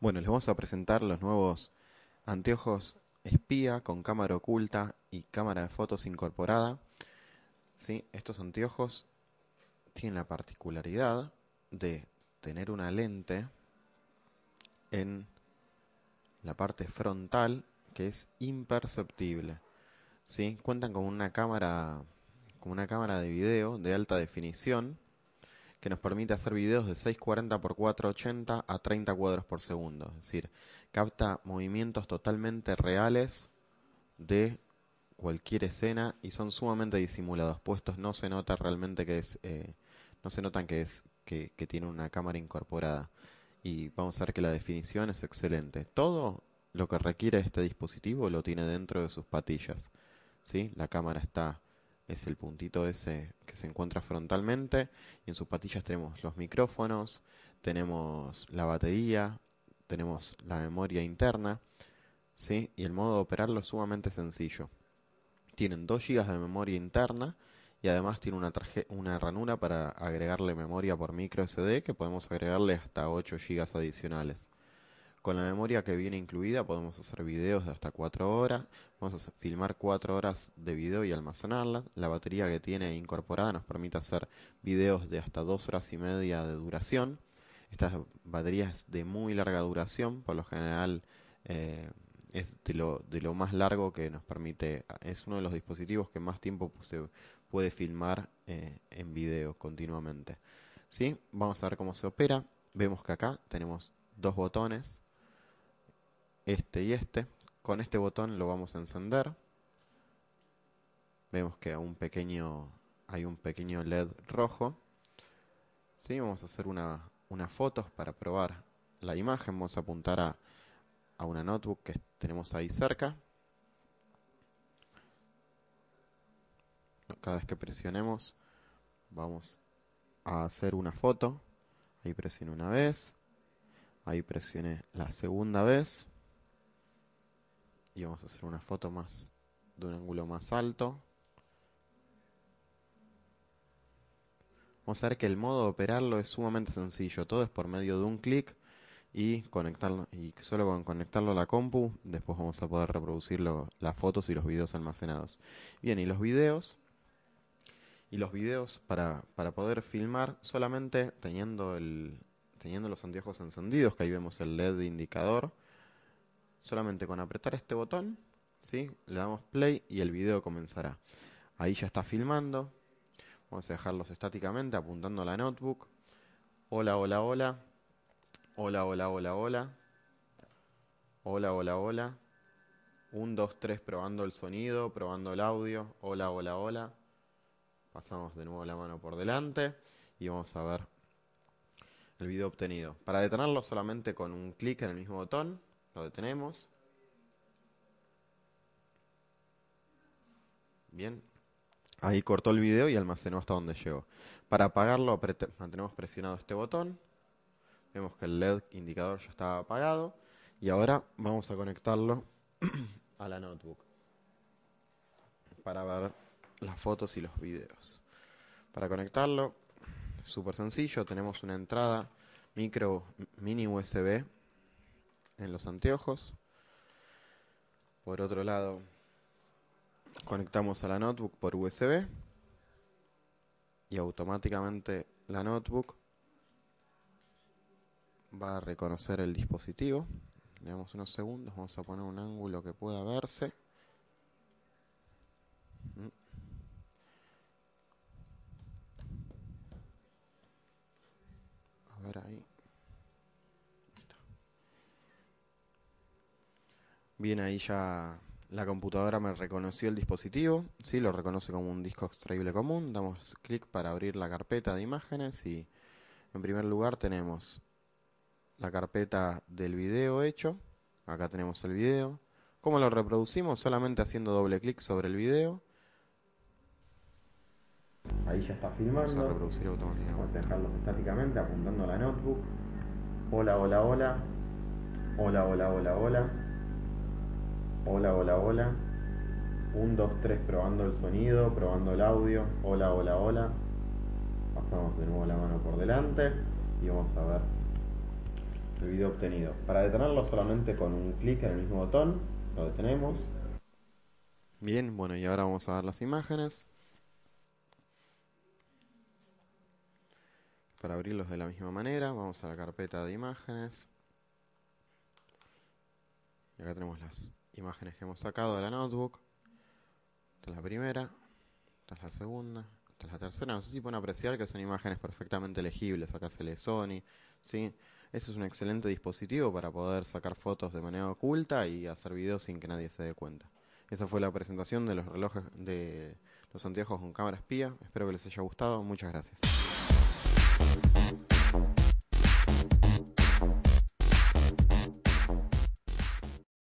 Bueno, les vamos a presentar los nuevos anteojos espía con cámara oculta y cámara de fotos incorporada. Estos anteojos tienen la particularidad de tener una lente en la parte frontal que es imperceptible. ¿Sí? Cuentan con una cámara, con una cámara de video de alta definición que nos permite hacer videos de 640 x 480 a 30 cuadros por segundo. Es decir, capta movimientos totalmente reales de cualquier escena y son sumamente disimulados. Puestos no se nota realmente que es, eh, no se notan que es que tiene una cámara incorporada. Y vamos a ver que la definición es excelente. Todo lo que requiere este dispositivo lo tiene dentro de sus patillas. ¿sí? La cámara está es el puntito ese que se encuentra frontalmente y en sus patillas tenemos los micrófonos, tenemos la batería, tenemos la memoria interna, ¿sí? Y el modo de operarlo es sumamente sencillo. Tienen 2 GB de memoria interna y además tiene una, una ranura para agregarle memoria por micro SD que podemos agregarle hasta 8 GB adicionales. Con la memoria que viene incluida podemos hacer videos de hasta 4 horas, vamos a filmar 4 horas de video y almacenarlas. La batería que tiene incorporada nos permite hacer videos de hasta 2 horas y media de duración. Estas baterías de muy larga duración, por lo general eh, es de lo, más largo que nos permite, es uno de los dispositivos que más tiempo se puede filmar eh, en video continuamente. ¿Sí? Vamos a ver cómo se opera. Vemos que acá tenemos dos botones este y este. Con este botón lo vamos a encender. Vemos que hay un pequeño LED rojo. ¿Sí? Vamos a hacer una, unas fotos para probar la imagen. Vamos a apuntar a, una notebook que tenemos ahí cerca. Cada vez que presionemos vamos a hacer una foto. Ahí presioné una vez. Ahí presione la segunda vez y vamos a hacer una foto más de un ángulo más alto. Vamos a ver que el modo de operarlo es sumamente sencillo, todo es por medio de un clic y conectarlo y solo con conectarlo a la compu después vamos a poder reproducir las fotos y los videos almacenados. Bien, y los videos y los videos para, poder filmar solamente teniendo el teniendo los anteojos encendidos, que ahí vemos el LED indicador Solamente con apretar este botón, ¿sí? le damos play y el video comenzará. Ahí ya está filmando. Vamos a dejarlos estáticamente apuntando a la notebook. Hola, hola, hola. Hola, hola, hola, hola. Hola, hola, hola. 1, 2, 3 probando el sonido, probando el audio. Hola, hola, hola. Pasamos de nuevo la mano por delante y vamos a ver el video obtenido. Para detenerlo solamente con un clic en el mismo botón, lo detenemos. Bien. Ahí cortó el video y almacenó hasta donde llegó. Para apagarlo mantenemos presionado este botón. Vemos que el LED indicador ya estaba apagado. Y ahora vamos a conectarlo a la notebook. Para ver las fotos y los videos. Para conectarlo, súper sencillo, tenemos una entrada micro mini USB en los anteojos. Por otro lado, conectamos a la notebook por USB y automáticamente la notebook va a reconocer el dispositivo. Le damos unos segundos, vamos a poner un ángulo que pueda verse. Bien, ahí ya la computadora me reconoció el dispositivo, ¿sí? lo reconoce como un disco extraíble común. Damos clic para abrir la carpeta de imágenes y en primer lugar tenemos la carpeta del video hecho. Acá tenemos el video. ¿Cómo lo reproducimos? Solamente haciendo doble clic sobre el video. Ahí ya está filmando. Vamos a reproducir automáticamente. Vamos a dejarlo estáticamente apuntando a la notebook. Hola, hola, hola. Hola, hola, hola, hola. Hola, hola, hola. 1, 2, 3 probando el sonido, probando el audio. Hola, hola, hola. Bajamos de nuevo la mano por delante y vamos a ver el video obtenido. Para detenerlo solamente con un clic en el mismo botón, lo detenemos. Bien, bueno, y ahora vamos a ver las imágenes. Para abrirlos de la misma manera, vamos a la carpeta de imágenes. Y acá tenemos las imágenes que hemos sacado de la notebook. Esta es la primera, esta es la segunda, esta es la tercera. No sé si pueden apreciar que son imágenes perfectamente legibles. Acá se lee Sony, ¿sí? Este es un excelente dispositivo para poder sacar fotos de manera oculta y hacer videos sin que nadie se dé cuenta. Esa fue la presentación de los relojes de los anteojos con cámara espía. Espero que les haya gustado. Muchas gracias.